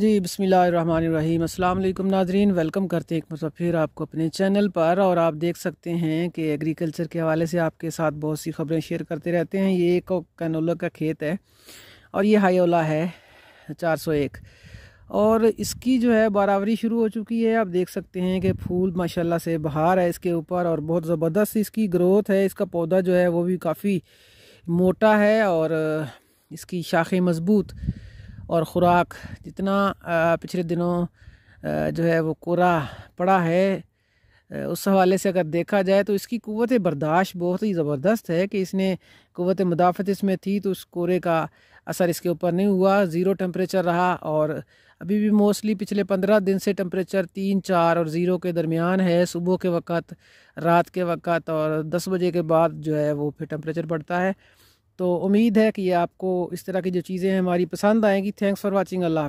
जी बसमीम अल्लाम नाजरीन वेलकम करते हैं एक मतलब फिर आपको अपने चैनल पर और आप देख सकते हैं कि एग्रीकल्चर के हवाले से आपके साथ बहुत सी खबरें शेयर करते रहते हैं ये एक कैनोला का खेत है और ये हाईओला है 401 और इसकी जो है बारावरी शुरू हो चुकी है आप देख सकते हैं कि फूल माशा से बहार है इसके ऊपर और बहुत ज़बरदस्त इसकी ग्रोथ है इसका पौधा जो है वो भी काफ़ी मोटा है और इसकी शाखें मज़बूत और ख़ुराक जितना पिछले दिनों जो है वो कोरा पड़ा है उस हवाले से अगर देखा जाए तो इसकी क़वत बर्दाश्त बहुत ही ज़बरदस्त है कि इसने क़वत मुदाफ़त इसमें थी तो उस कोरे का असर इसके ऊपर नहीं हुआ ज़ीरो टम्परेचर रहा और अभी भी मोस्टली पिछले पंद्रह दिन से टम्परेचर तीन चार और ज़ीरो के दरमियान है सुबह के वक़्त रात के वक़्त और दस बजे के बाद जो है वो फिर टम्परेचर बढ़ता है तो उम्मीद है कि आपको इस तरह की जो चीज़ें हमारी पसंद आएंगी थैंक्स फॉर वॉचिंग अल्लाह